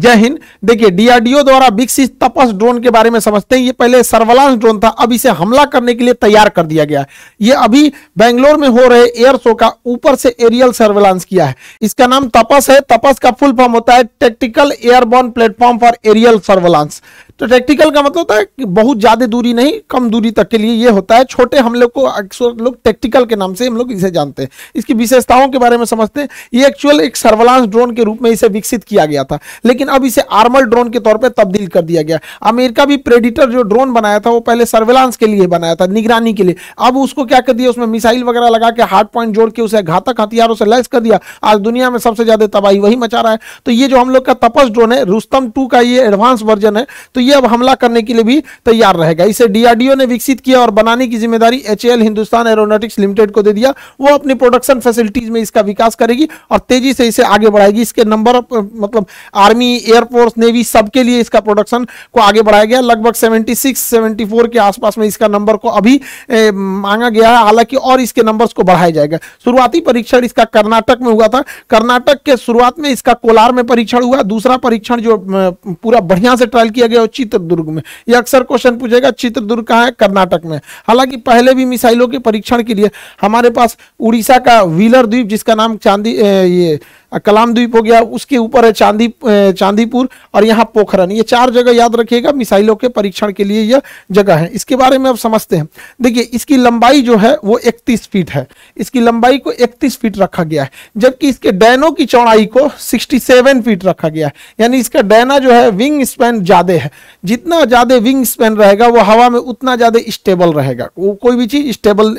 जय हिंद देखिए डीआरडीओ द्वारा विकसित तपस ड्रोन के बारे में समझते हैं ये पहले सर्वलांस ड्रोन था अब इसे हमला करने के लिए तैयार कर दिया गया है ये अभी बेंगलोर में हो रहे एयर शो का ऊपर से एरियल सर्वेलांस किया है इसका नाम तपस है तपस का फुल फॉर्म होता है tactical airborne platform for aerial surveillance तो टैक्टिकल का मतलब होता है कि बहुत ज़्यादा दूरी नहीं कम दूरी तक के लिए ये होता है छोटे हम लोग को अक्सर लोग टैक्टिकल के नाम से हम लोग इसे जानते हैं इसकी विशेषताओं के बारे में समझते हैं ये एक्चुअल एक सर्वलांस ड्रोन के रूप में इसे विकसित किया गया था लेकिन अब इसे आर्मल ड्रोन के तौर पर तब्दील कर दिया गया अमेरिका भी प्रेडिटर जो ड्रोन बनाया था वो पहले सर्वेलांस के लिए बनाया था निगरानी के लिए अब उसको क्या कर दिया उसमें मिसाइल वगैरह लगा के हार्ड पॉइंट जोड़ के उसे घातक हथियारों से लैस कर दिया आज दुनिया में सबसे ज़्यादा तबाही वही मचा रहा है तो ये जो हम लोग का तपस ड्रोन है रुस्तम टू का ये एडवांस वर्जन है तो ये अब हमला करने के लिए भी तैयार रहेगा इसे डीआरडीओ ने विकसित किया और बनाने की जिम्मेदारी एच हिंदुस्तान एरोनोटिक्स लिमिटेड को दे दिया वो अपनी प्रोडक्शन फैसिलिटीज में इसका विकास करेगी और तेजी से इसे आगे बढ़ाएगी इसके नंबर मतलब आर्मी एयरफोर्स नेवी सबके लिए इसका प्रोडक्शन को आगे बढ़ाया गया लगभग सेवेंटी सिक्स के आसपास में इसका नंबर को अभी ए, मांगा गया है हालांकि और इसके नंबर्स को बढ़ाया जाएगा शुरुआती परीक्षण इसका कर्नाटक में हुआ था कर्नाटक के शुरुआत में इसका कोलार में परीक्षण हुआ दूसरा परीक्षण जो पूरा बढ़िया से ट्रायल किया गया चित्रदुर्ग में ये अक्सर क्वेश्चन पूछेगा चित्रदुर्ग कहाँ है कर्नाटक में हालांकि पहले भी मिसाइलों के परीक्षण के लिए हमारे पास उड़ीसा का व्हीलर द्वीप जिसका नाम चांदी ये कलाम द्वीप हो गया उसके ऊपर है चांदी चांदीपुर और यहाँ पोखरन ये चार जगह याद रखिएगा मिसाइलों के परीक्षण के लिए यह जगह है इसके बारे में अब समझते हैं देखिए इसकी लंबाई जो है वो इकतीस फीट है इसकी लंबाई को इकतीस फीट रखा गया है जबकि इसके डैनों की चौड़ाई को सिक्सटी फीट रखा गया है यानी इसका डैना जो है विंग स्पैन ज़्यादा है जितना ज़्यादा विंग स्पैन रहेगा वो हवा में उतना ज़्यादा स्टेबल रहेगा वो कोई भी चीज़ स्टेबल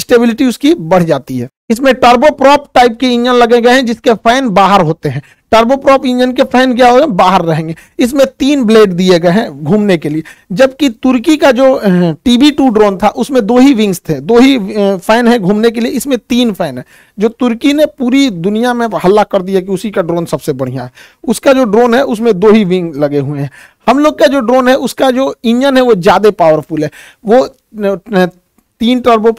स्टेबिलिटी उसकी बढ़ जाती है इसमें टर्बोप्रॉप टाइप के इंजन लगे गए हैं जिसके फैन बाहर होते हैं टर्बोप्रॉप इंजन के फैन क्या हो गए बाहर रहेंगे इसमें तीन ब्लेड दिए गए हैं घूमने के लिए जबकि तुर्की का जो टीबी टू ड्रोन था उसमें दो ही विंग्स थे दो ही फैन है घूमने के लिए इसमें तीन फैन है जो तुर्की ने पूरी दुनिया में हल्ला कर दिया कि उसी का ड्रोन सबसे बढ़िया है उसका जो ड्रोन है उसमें दो ही विंग लगे हुए हैं हम लोग का जो ड्रोन है उसका जो इंजन है वो ज़्यादा पावरफुल है वो तीन टर्बो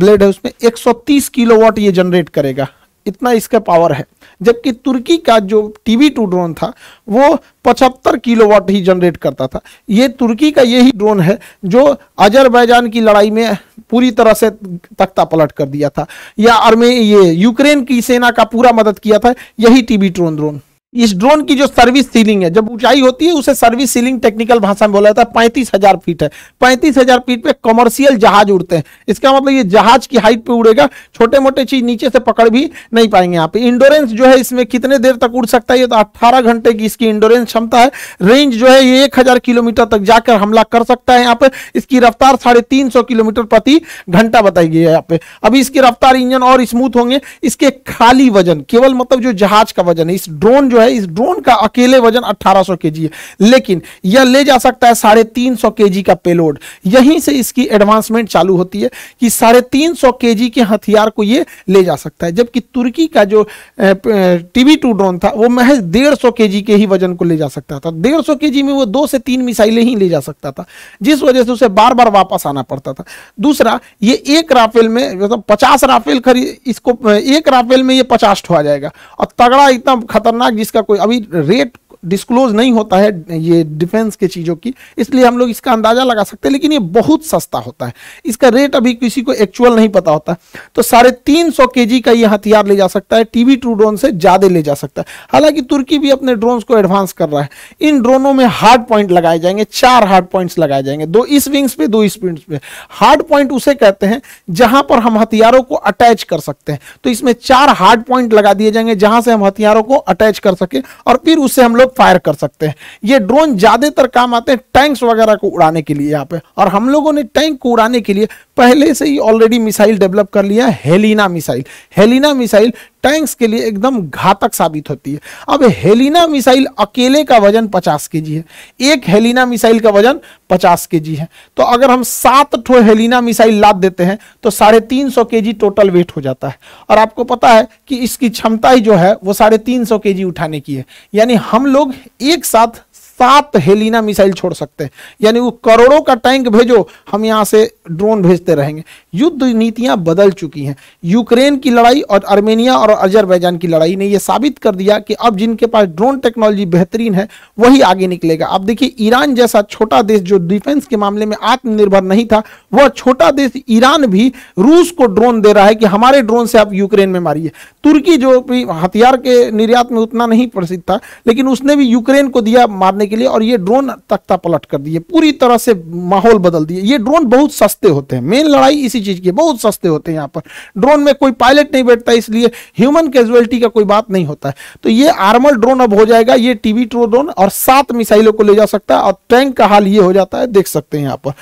ब्लेड है उसमें 130 किलोवाट ये जनरेट करेगा इतना इसका पावर है जबकि तुर्की का जो टीवी टू ड्रोन था वो 75 किलोवाट ही जनरेट करता था ये तुर्की का यही ड्रोन है जो अजरबैजान की लड़ाई में पूरी तरह से तख्ता पलट कर दिया था या आर्मे ये यूक्रेन की सेना का पूरा मदद किया था यही टीवी ड्रोन ड्रोन इस ड्रोन की जो सर्विस सीलिंग है जब ऊंचाई होती है उसे सर्विस सीलिंग टेक्निकल भाषा में बोला जाता है पैंतीस हजार फीट है पैंतीस हजार फीट पे कमर्शियल जहाज उड़ते हैं इसका मतलब ये जहाज की हाइट पे उड़ेगा छोटे मोटे चीज नीचे से पकड़ भी नहीं पाएंगे यहाँ पे इंडोरेंस जो है इसमें कितने देर तक उड़ सकता है ये तो अट्ठारह घंटे की इसकी इंडोरेंस क्षमता है रेंज जो है ये एक किलोमीटर तक जाकर हमला कर सकता है यहाँ पे इसकी रफ्तार साढ़े किलोमीटर प्रति घंटा बताई गई है यहाँ पे अभी इसकी रफ्तार इंजन और स्मूथ होंगे इसके खाली वजन केवल मतलब जो जहाज का वजन है इस ड्रोन जो है इस ड्रोन का अकेले वजन 1800 सौ है लेकिन यह ले जा सकता है साढ़े तीन सौ का पेलोड यहीं से इसकी एडवांसमेंट चालू होती है कि साढ़े तीन सौ के के हथियार को यह ले जा सकता है जबकि तुर्की का जो टीवी टू ड्रोन था वो महज डेढ़ सौ के के ही वजन को ले जा सकता था डेढ़ सौ के में वो दो से तीन मिसाइलें ही ले जा सकता था जिस वजह से उसे बार बार वापस आना पड़ता था दूसरा ये एक राफेल में मतलब पचास राफेल खरीद इसको एक राफेल में ये पचास ठोआ जाएगा और तगड़ा इतना खतरनाक जिस इसका कोई अभी रेट डिस्क्लोज नहीं होता है ये डिफेंस के चीज़ों की इसलिए हम लोग इसका अंदाज़ा लगा सकते हैं लेकिन ये बहुत सस्ता होता है इसका रेट अभी किसी को एक्चुअल नहीं पता होता तो साढ़े तीन सौ के जी का ये हथियार ले जा सकता है टीवी टू ड्रोन से ज़्यादा ले जा सकता है हालांकि तुर्की भी अपने ड्रोन्स को एडवांस कर रहा है इन ड्रोनों में हार्ड पॉइंट लगाए जाएंगे चार हार्ड पॉइंट्स लगाए जाएंगे दो इस विंग्स पे दो इस विंग्स पे हार्ड पॉइंट उसे कहते हैं जहाँ पर हम हथियारों को अटैच कर सकते हैं तो इसमें चार हार्ड पॉइंट लगा दिए जाएंगे जहाँ से हम हथियारों को अटैच कर सके और फिर उससे हम लोग फायर कर सकते हैं ये ड्रोन ज़्यादातर काम आते हैं टैंक्स वगैरह को उड़ाने के लिए यहाँ पे और हम लोगों ने टैंक को उड़ाने के लिए पहले से ही ऑलरेडी मिसाइल डेवलप कर लिया Helina missile Helina missile tanks के लिए एकदम घातक साबित होती है अब हेलिना मिसाइल अकेले का वजन 50 के है एक हेलिना मिसाइल का वजन 50 के है तो अगर हम सात ठो हेलिना मिसाइल लाद देते हैं तो साढ़े तीन सौ के टोटल वेट हो जाता है और आपको पता है कि इसकी क्षमता ही जो है वो साढ़े तीन सौ के उठाने की है यानी हम लोग एक साथ सात हेलिना मिसाइल छोड़ सकते हैं यानी वो करोड़ों का टैंक भेजो हम यहाँ से ड्रोन भेजते रहेंगे युद्ध नीतियाँ बदल चुकी हैं यूक्रेन की लड़ाई और आर्मेनिया और अजरबैजान की लड़ाई ने यह साबित कर दिया कि अब जिनके पास ड्रोन टेक्नोलॉजी बेहतरीन है वही आगे निकलेगा अब देखिए ईरान जैसा छोटा देश जो डिफेंस के मामले में आत्मनिर्भर नहीं था वह छोटा देश ईरान भी रूस को ड्रोन दे रहा है कि हमारे ड्रोन से आप यूक्रेन में मारिए तुर्की जो भी हथियार के निर्यात में उतना नहीं प्रसिद्ध था लेकिन उसने भी यूक्रेन को दिया मारने करने के लिए और ये ड्रोन तख्ता पलट कर दिए पूरी तरह से माहौल बदल दिए ये ड्रोन बहुत सस्ते होते हैं मेन लड़ाई इसी चीज़ की बहुत सस्ते होते हैं यहाँ पर ड्रोन में कोई पायलट नहीं बैठता इसलिए ह्यूमन कैजुअलिटी का कोई बात नहीं होता है तो ये आर्मल ड्रोन अब हो जाएगा ये टीवी ड्रोन और सात मिसाइलों को ले जा सकता है और टैंक का हाल ये हो जाता है देख सकते हैं यहाँ पर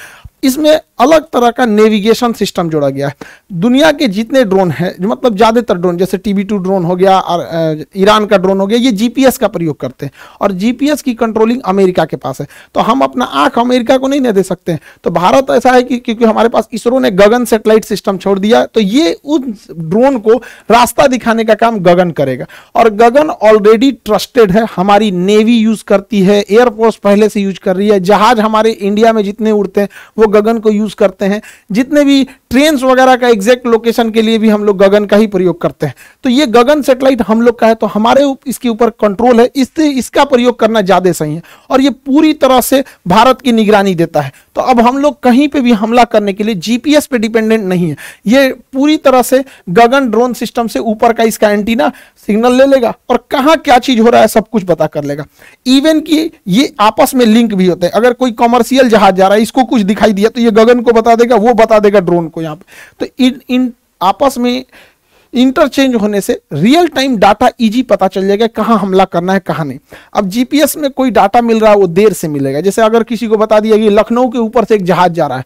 इसमें अलग तरह का नेविगेशन सिस्टम जोड़ा गया है दुनिया के जितने ड्रोन हैं मतलब ज़्यादातर ड्रोन जैसे टी बी टू ड्रोन हो गया और ईरान का ड्रोन हो गया ये जीपीएस का प्रयोग करते हैं और जीपीएस की कंट्रोलिंग अमेरिका के पास है तो हम अपना आँख अमेरिका को नहीं दे सकते हैं तो भारत ऐसा है कि क्योंकि हमारे पास इसरो ने गगन सेटेलाइट सिस्टम छोड़ दिया तो ये उस ड्रोन को रास्ता दिखाने का काम गगन करेगा और गगन ऑलरेडी ट्रस्टेड है हमारी नेवी यूज़ करती है एयरफोर्स पहले से यूज कर रही है जहाज हमारे इंडिया में जितने उड़ते हैं वो गगन को यूज़ करते हैं जितने भी ट्रेन वगैरह का एग्जैक्ट लोकेशन के लिए भी हम लोग गगन का ही प्रयोग करते हैं तो ये गगन सेटेलाइट हम लोग का है तो हमारे इसके ऊपर कंट्रोल है इससे इसका प्रयोग करना ज़्यादा सही है और ये पूरी तरह से भारत की निगरानी देता है तो अब हम लोग कहीं पे भी हमला करने के लिए जीपीएस पे डिपेंडेंट नहीं है ये पूरी तरह से गगन ड्रोन सिस्टम से ऊपर का इसका एंटीना सिग्नल ले लेगा और कहाँ क्या चीज हो रहा है सब कुछ बता कर लेगा इवन कि ये आपस में लिंक भी होते हैं अगर कोई कॉमर्शियल जहाज जा रहा है इसको कुछ दिखाई दिया तो ये गगन को बता देगा वो बता देगा ड्रोन को यहाँ पे तो इन इन आपस में इंटरचेंज होने से रियल टाइम डाटा इजी पता चल जाएगा कहां हमला करना है कहां नहीं अब जीपीएस में कोई डाटा मिल रहा है वो देर से मिलेगा जैसे अगर किसी को बता दिया कि लखनऊ के ऊपर से एक जहाज जा रहा है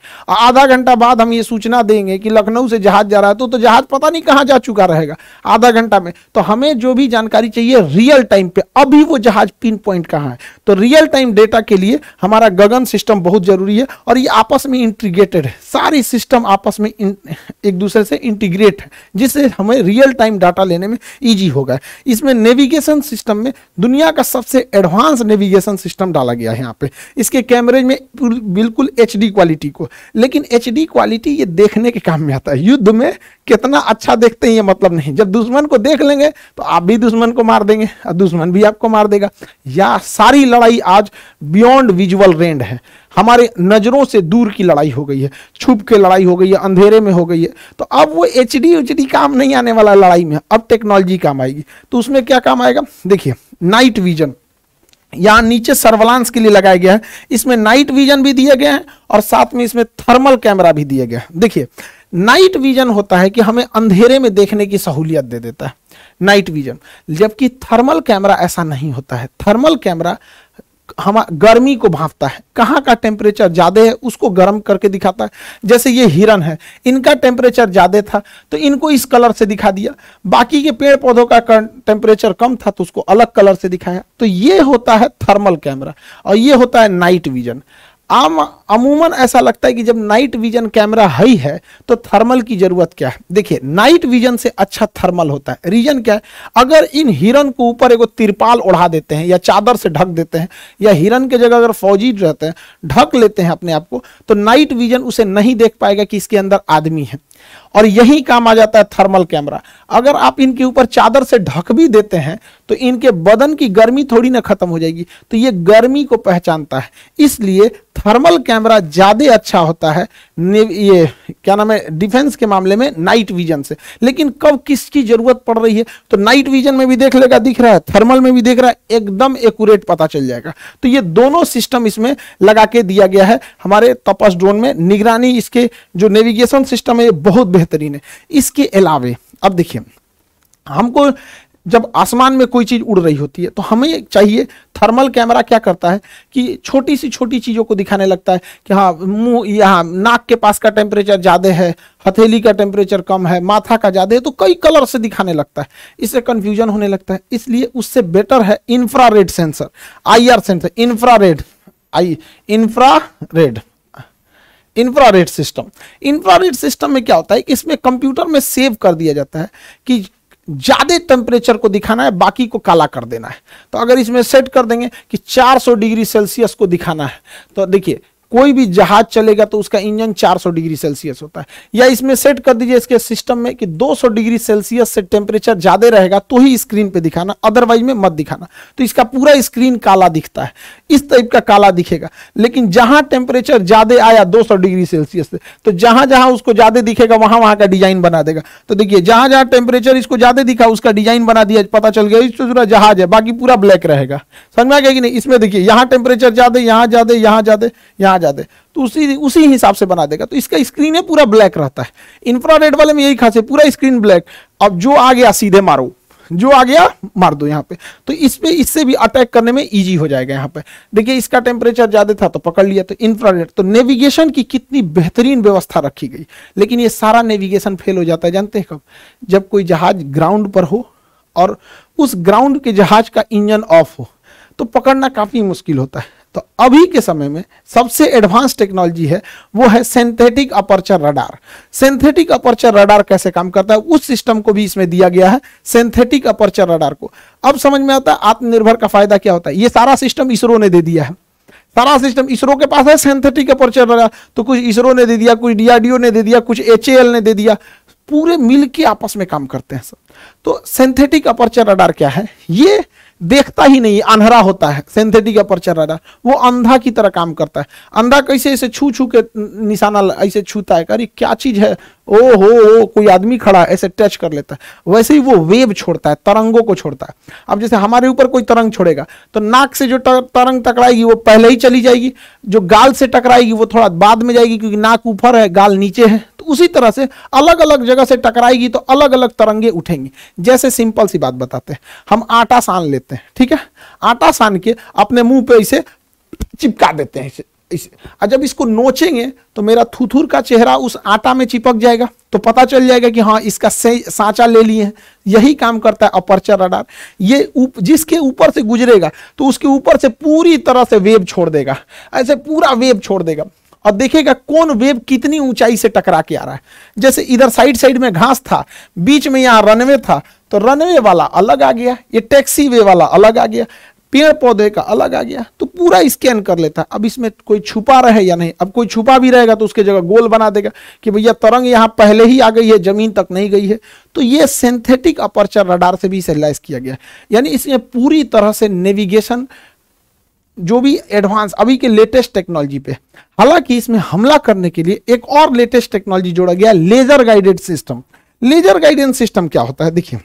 आधा घंटा बाद हम ये सूचना देंगे कि लखनऊ से जहाज जा रहा है तो, तो जहाज पता नहीं कहाँ जा चुका रहेगा आधा घंटा में तो हमें जो भी जानकारी चाहिए रियल टाइम पे अभी वो जहाज पिन पॉइंट कहाँ है तो रियल टाइम डेटा के लिए हमारा गगन सिस्टम बहुत जरूरी है और ये आपस में इंटीग्रेटेड है सारी सिस्टम आपस में एक दूसरे से इंटीग्रेट है जिससे हमें हमें रियल टाइम डाटा लेने में ईजी होगा इसमें नेविगेशन सिस्टम में दुनिया का सबसे एडवांस नेविगेशन सिस्टम डाला गया है यहाँ पे इसके कैमरे में बिल्कुल एच क्वालिटी को लेकिन एच क्वालिटी ये देखने के काम में आता है युद्ध में कितना अच्छा देखते हैं ये मतलब नहीं जब दुश्मन को देख लेंगे तो आप भी दुश्मन को मार देंगे और दुश्मन भी आपको मार देगा या सारी लड़ाई आज बियॉन्ड विजुअल रेंड है हमारे नज़रों से दूर की लड़ाई हो गई है छुप के लड़ाई हो गई है अंधेरे में हो गई है तो अब वो एच डी एच डी काम नहीं आने वाला लड़ाई में अब टेक्नोलॉजी काम आएगी तो उसमें क्या काम आएगा देखिए नाइट विजन यहाँ नीचे सर्वलांस के लिए लगाया गया है इसमें नाइट विजन भी दिए गए हैं और साथ में इसमें थर्मल कैमरा भी दिए गए हैं देखिए नाइट विजन होता है कि हमें अंधेरे में देखने की सहूलियत दे देता है नाइट विजन जबकि थर्मल कैमरा ऐसा नहीं होता है थर्मल कैमरा हम गर्मी को भापता है कहाँ का टेम्परेचर ज़्यादा है उसको गर्म करके दिखाता है जैसे ये हिरन है इनका टेम्परेचर ज़्यादा था तो इनको इस कलर से दिखा दिया बाकी के पेड़ पौधों का टेम्परेचर कम था तो उसको अलग कलर से दिखाया तो ये होता है थर्मल कैमरा और ये होता है नाइट विजन आम अमूमन ऐसा लगता है कि जब नाइट विजन कैमरा हाई है तो थर्मल की जरूरत क्या है देखिए नाइट विजन से अच्छा थर्मल होता है रीजन क्या है अगर इन हिरन को ऊपर एगो तिरपाल ओढ़ा देते हैं या चादर से ढक देते हैं या हिरन के जगह अगर फौजी रहते हैं ढक लेते हैं अपने आप को तो नाइट विजन उसे नहीं देख पाएगा कि इसके अंदर आदमी है और यही काम आ जाता है थर्मल कैमरा अगर आप इनके ऊपर चादर से ढक भी देते हैं तो इनके बदन की गर्मी थोड़ी ना खत्म हो जाएगी तो ये गर्मी को पहचानता है इसलिए थर्मल कैमरा ज़्यादा अच्छा होता है ये क्या नाम है डिफेंस के मामले में नाइट विजन से लेकिन कब किसकी ज़रूरत पड़ रही है तो नाइट विजन में भी देख लेगा दिख रहा है थर्मल में भी देख रहा है एकदम एकट पता चल जाएगा तो ये दोनों सिस्टम इसमें लगा के दिया गया है हमारे तपस ड्रोन में निगरानी इसके जो नेविगेशन सिस्टम है ये बहुत बहुत बेहतरीन है इसके अलावे अब देखिए हमको जब आसमान में कोई चीज़ उड़ रही होती है तो हमें चाहिए थर्मल कैमरा क्या करता है कि छोटी सी छोटी चीज़ों को दिखाने लगता है कि हाँ मुंह यहाँ नाक के पास का टेम्परेचर ज़्यादा है हथेली का टेम्परेचर कम है माथा का ज़्यादा है तो कई कलर से दिखाने लगता है इससे कंफ्यूजन होने लगता है इसलिए उससे बेटर है infra sensor I sensor infra red I infra red infrared system infrared system में क्या होता है इसमें कंप्यूटर में सेव कर दिया जाता है कि ज़्यादा टेम्परेचर को दिखाना है बाकी को काला कर देना है तो अगर इसमें सेट कर देंगे कि 400 डिग्री सेल्सियस को दिखाना है तो देखिए कोई भी जहाज चलेगा तो उसका इंजन 400 डिग्री सेल्सियस होता है या इसमें सेट कर दीजिए इसके सिस्टम में कि 200 डिग्री सेल्सियस से टेम्परेचर ज्यादा रहेगा तो ही स्क्रीन पे दिखाना अदरवाइज में मत दिखाना तो इसका पूरा स्क्रीन काला दिखता है इस टाइप का काला दिखेगा लेकिन जहां टेम्परेचर ज्यादा आया दो डिग्री सेल्सियस से तो जहां जहां उसको ज्यादा दिखेगा वहां वहां का डिजाइन बना देगा तो देखिए जहां जहां टेम्परेचर इसको ज्यादा दिखा उसका डिजाइन बना दिया पता चल गया इसको पूरा जहाज है बाकी पूरा ब्लैक रहेगा समझ में आ गया कि नहीं इसमें देखिए यहां टेम्परेचर ज्यादा यहां ज्यादा यहां ज्यादा यहां दे तो उसी उसी हिसाब से बना देगा तो इसका स्क्रीन है पूरा ब्लैक रहता है इंफ्रारेड वाले में यही खास है पूरा स्क्रीन ब्लैक अब जो आ गया सीधे मारो जो आ गया मार दो यहाँ पे तो इस पे इससे भी अटैक करने में इजी हो जाएगा यहाँ पे देखिए इसका टेम्परेचर ज़्यादा था तो पकड़ लिया तो इंफ्रारेड तो नेविगेशन की कितनी बेहतरीन व्यवस्था रखी गई लेकिन ये सारा नेविगेशन फेल हो जाता है जानते हैं कब जब कोई जहाज ग्राउंड पर हो और उस ग्राउंड के जहाज का इंजन ऑफ हो तो पकड़ना काफ़ी मुश्किल होता है तो अभी के समय में सबसे एडवांस टेक्नोलॉजी है वो है synthetic aperture radar synthetic aperture radar कैसे काम करता है उस सिस्टम को भी इसमें दिया गया है सिंथेटिक अपर्चर रडार को अब समझ में आता है आत्मनिर्भर का फायदा क्या होता है ये सारा सिस्टम इसरो ने दे दिया है सारा सिस्टम इसरो के पास है सिंथेटिक अपर्चर रडार तो कुछ इसरो ने दे दिया कुछ डीआरडीओ ने दे दिया कुछ एच ने दे दिया पूरे मिल के आपस में काम करते हैं सब तो सिंथेटिक अपर्चर रडार क्या है ये देखता ही नहीं अंधरा होता है सिंथेटिक अपर्चर रडार वो अंधा की तरह काम करता है अंधा कैसे ऐसे छू छू के निशाना ऐसे छूता है अरे क्या चीज़ है ओ हो ओ कोई आदमी खड़ा है ऐसे टच कर लेता है वैसे ही वो वेव छोड़ता है तरंगों को छोड़ता है अब जैसे हमारे ऊपर कोई तरंग छोड़ेगा तो नाक से जो तरंग टकराएगी वो पहले ही चली जाएगी जो गाल से टकराएगी वो थोड़ा बाद में जाएगी क्योंकि नाक ऊपर है गाल नीचे है तो उसी तरह से अलग अलग जगह से टकराएगी तो अलग अलग तरंगे उठेंगी जैसे सिंपल सी बात बताते हैं हम आटा सान लेते हैं ठीक है आटा सान के अपने मुंह पे इसे चिपका देते हैं इस जब इसको नोचेंगे तो मेरा थुथुर का चेहरा उस आटा में चिपक जाएगा तो पता चल जाएगा कि हाँ इसका सांचा ले लिए हैं यही काम करता है अपर्चर रडार ये उप, जिसके ऊपर से गुजरेगा तो उसके ऊपर से पूरी तरह से वेब छोड़ देगा ऐसे पूरा वेब छोड़ देगा और देखेगा कौन वेब कितनी ऊंचाई से टकरा के आ रहा है जैसे इधर साइड साइड में घास था बीच में यहाँ रनवे था तो रनवे वाला अलग आ गया ये टैक्सी वे वाला अलग आ गया पेड़ पौधे का अलग आ गया तो पूरा स्कैन कर लेता अब इसमें कोई छुपा रहे या नहीं अब कोई छुपा भी रहेगा तो उसके जगह गोल बना देगा कि भैया तरंग यहाँ पहले ही आ गई है जमीन तक नहीं गई है तो ये सिंथेटिक अपर्चर रडार से भी इसे लैस किया गया यानी इसमें पूरी तरह से नेविगेशन जो भी एडवांस अभी के लेटेस्ट टेक्नोलॉजी पे हालांकि इसमें हमला करने के लिए एक और लेटेस्ट टेक्नोलॉजी जोड़ा गया laser guided system laser guidance system क्या होता है देखिए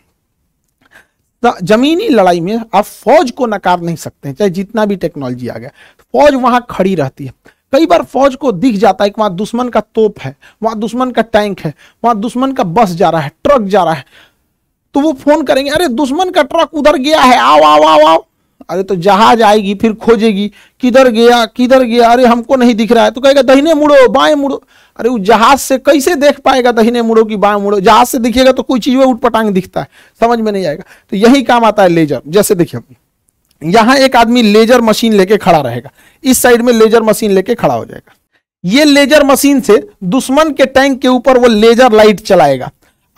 जमीनी लड़ाई में आप फौज को नकार नहीं सकते हैं चाहे जितना भी टेक्नोलॉजी आ गया फौज वहां खड़ी रहती है कई बार फौज को दिख जाता है कि वहां दुश्मन का तोप है वहां दुश्मन का टैंक है वहां दुश्मन का बस जा रहा है ट्रक जा रहा है तो वो फोन करेंगे अरे दुश्मन का ट्रक उधर गया है आओ आओ आओ आओ अरे तो जहाज आएगी फिर खोजेगी किधर गया किधर गया अरे हमको नहीं दिख रहा है तो कहेगा दहीने मुड़ो बाएं मुड़ो अरे वो जहाज से कैसे देख पाएगा दहीने मुड़ो कि बाएं मुड़ो जहाज से दिखेगा तो कोई चीज वो उठपटांग दिखता है समझ में नहीं आएगा तो यही काम आता है लेजर जैसे देखिए यहाँ एक आदमी लेजर मशीन लेके खड़ा रहेगा इस साइड में लेजर मशीन लेके खड़ा हो जाएगा ये लेजर मशीन से दुश्मन के टैंक के ऊपर वो लेजर लाइट चलाएगा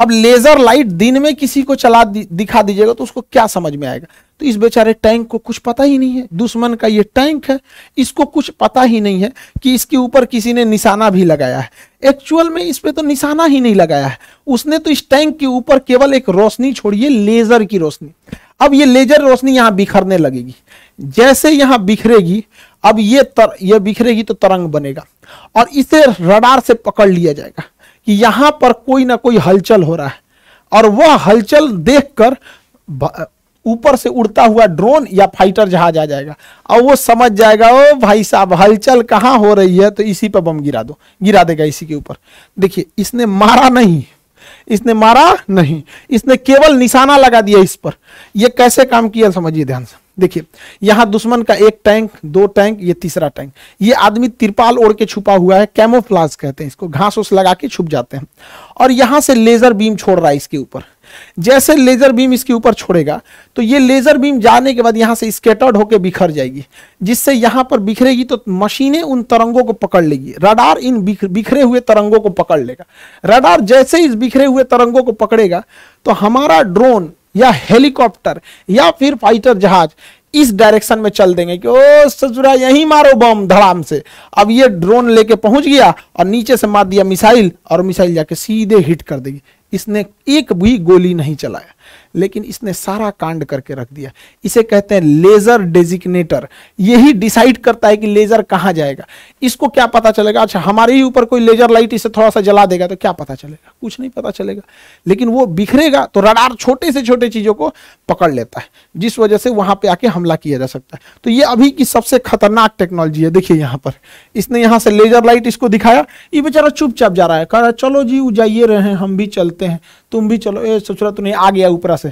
अब लेजर लाइट दिन में किसी को चला दि, दिखा दीजिएगा तो उसको क्या समझ में आएगा तो इस बेचारे टैंक को कुछ पता ही नहीं है दुश्मन का ये टैंक है इसको कुछ पता ही नहीं है कि इसके ऊपर किसी ने निशाना भी लगाया है एक्चुअल में इस पर तो निशाना ही नहीं लगाया है उसने तो इस टैंक के ऊपर केवल एक रोशनी छोड़िए लेजर की रोशनी अब ये लेजर रोशनी यहाँ बिखरने लगेगी जैसे यहाँ बिखरेगी अब ये तर, ये बिखरेगी तो तरंग बनेगा और इसे रडार से पकड़ लिया जाएगा कि यहाँ पर कोई ना कोई हलचल हो रहा है और वह हलचल देखकर ऊपर से उड़ता हुआ ड्रोन या फाइटर जहाज आ जाएगा और वो समझ जाएगा ओ भाई साहब हलचल कहाँ हो रही है तो इसी पर बम गिरा दो गिरा देगा इसी के ऊपर देखिए इसने मारा नहीं इसने मारा नहीं इसने केवल निशाना लगा दिया इस पर यह कैसे काम किया समझिए ध्यान से देखिए यहां दुश्मन का एक टैंक दो टैंक ये तीसरा टैंक ये आदमी तिरपाल ओढ़ के छुपा हुआ है कैमोफ्लाज कहते हैं इसको घास उस लगा के छुप जाते हैं और यहां से लेजर बीम छोड़ रहा है इसके ऊपर जैसे लेजर बीम इसके ऊपर छोड़ेगा तो ये लेजर बीम जाने के बाद यहां से स्केटर्ड होकर बिखर जाएगी जिससे यहां पर बिखरेगी तो मशीनें उन तरंगों को पकड़ लेगी रडार इन बिखरे हुए तरंगों को पकड़ लेगा रडार जैसे इस बिखरे हुए तरंगों को पकड़ेगा तो हमारा ड्रोन या हेलीकॉप्टर या फिर फाइटर जहाज इस डायरेक्शन में चल देंगे कि ओ ससुरा यहीं मारो बम धड़ाम से अब ये ड्रोन लेके पहुंच गया और नीचे से मार दिया मिसाइल और मिसाइल जाके सीधे हिट कर देगी इसने एक भी गोली नहीं चलाया लेकिन इसने सारा कांड करके रख दिया इसे कहते हैं लेजर डेजिग्नेटर यही डिसाइड करता है कि लेजर कहाँ जाएगा इसको क्या पता चलेगा अच्छा हमारे ही ऊपर कोई लेजर लाइट इसे थोड़ा सा जला देगा तो क्या पता चलेगा कुछ नहीं पता चलेगा लेकिन वो बिखरेगा तो रडार छोटे से छोटे चीजों को पकड़ लेता है जिस वजह से वहां पर आके हमला किया जा सकता है तो ये अभी की सबसे खतरनाक टेक्नोलॉजी है देखिए यहाँ पर इसने यहाँ से लेजर लाइट इसको दिखाया ये बेचारा चुपचाप जा रहा है कह रहा चलो जी वो जाइए रहे हैं हम भी चलते हैं तुम भी चलो ए ससुरा तू नहीं आगे ऊपर से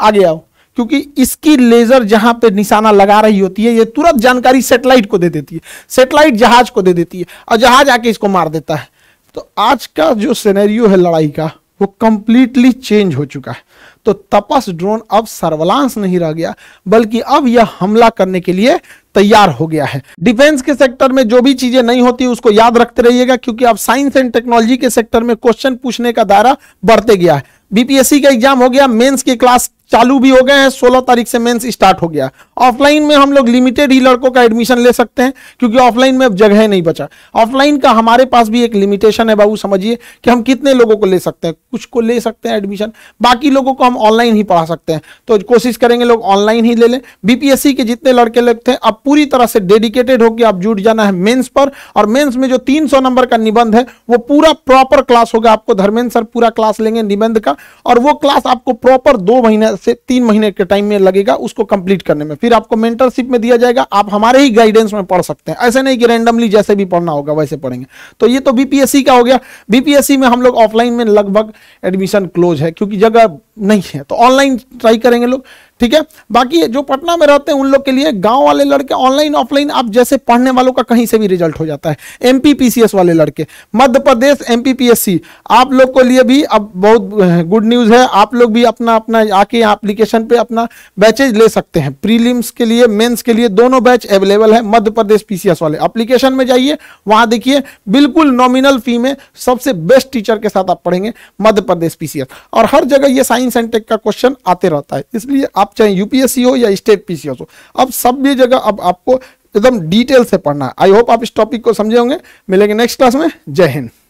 आ गया क्योंकि इसकी लेजर जहां पे निशाना लगा रही होती है ये तुरंत जानकारी सेटेलाइट को दे देती है सेटेलाइट जहाज को दे देती है और जहाज आके इसको मार देता है तो आज का जो सिनेरियो है लड़ाई का वो कंप्लीटली चेंज हो चुका है तो तपस ड्रोन अब सर्वलांस नहीं रह गया बल्कि अब यह हमला करने के लिए तैयार हो गया है डिफेंस के सेक्टर में जो भी चीजें नहीं होती उसको याद रखते रहिएगा क्योंकि अब साइंस एंड टेक्नोलॉजी के सेक्टर में क्वेश्चन पूछने का दायरा बढ़ते गया है बीपीएससी का एग्जाम हो गया मेंस की क्लास चालू भी हो गए हैं सोलह तारीख से मेंस स्टार्ट हो गया ऑफलाइन में हम लोग लिमिटेड ही लड़कों का एडमिशन ले सकते हैं क्योंकि ऑफलाइन में अब जगह नहीं बचा ऑफलाइन का हमारे पास भी एक लिमिटेशन है बाबू समझिए कि हम कितने लोगों को ले सकते हैं कुछ को ले सकते हैं एडमिशन बाकी लोगों को हम ऑनलाइन ही पढ़ा सकते हैं तो कोशिश करेंगे लोग ऑनलाइन ही ले लें बीपीएससी के जितने लड़के लोग थे अब पूरी तरह से डेडिकेटेड होकर आप जुट जाना है मेन्स पर और मेन्स में जो तीन नंबर का निबंध है वो पूरा प्रॉपर क्लास होगा आपको धर्मेंद्र सर पूरा क्लास लेंगे निबंध का और वो क्लास आपको प्रॉपर दो महीने से तीन महीने के टाइम में लगेगा उसको कंप्लीट करने में फिर आपको मेंटरशिप में दिया जाएगा आप हमारे ही गाइडेंस में पढ़ सकते हैं ऐसे नहीं कि रैंडमली जैसे भी पढ़ना होगा वैसे पढ़ेंगे तो ये तो बीपीएससी का हो गया बीपीएससी में हम लोग ऑफलाइन में लगभग एडमिशन क्लोज है क्योंकि जगह नहीं है तो ऑनलाइन ट्राई करेंगे लोग ठीक है बाकी जो पटना में रहते हैं उन लोग के लिए गांव वाले लड़के ऑनलाइन ऑफलाइन आप जैसे पढ़ने वालों का कहीं से भी रिजल्ट हो जाता है एमपीपीसीएस वाले लड़के मध्य प्रदेश एमपीपीएससी आप लोग के लिए भी अब बहुत गुड न्यूज़ है आप लोग भी अपना अपना आके यहाँ अप्लीकेशन पे अपना बैचेज ले सकते हैं प्रीलिम्स के लिए मेन्स के लिए दोनों बैच अवेलेबल है मध्य प्रदेश पीसीएस वाले अप्लीकेशन में जाइए वहां देखिए बिल्कुल नॉमिनल फी में सबसे बेस्ट टीचर के साथ आप पढ़ेंगे मध्य प्रदेश पीसीएस और हर जगह ये साइंस एंड टेक का क्वेश्चन आते रहता है इसलिए आप चाहे यूपीएससी हो या स्टेट पी हो अब सब भी जगह अब आपको एकदम डिटेल से पढ़ना है आई होप आप इस टॉपिक को समझे होंगे मिलेंगे नेक्स्ट क्लास में जय हिंद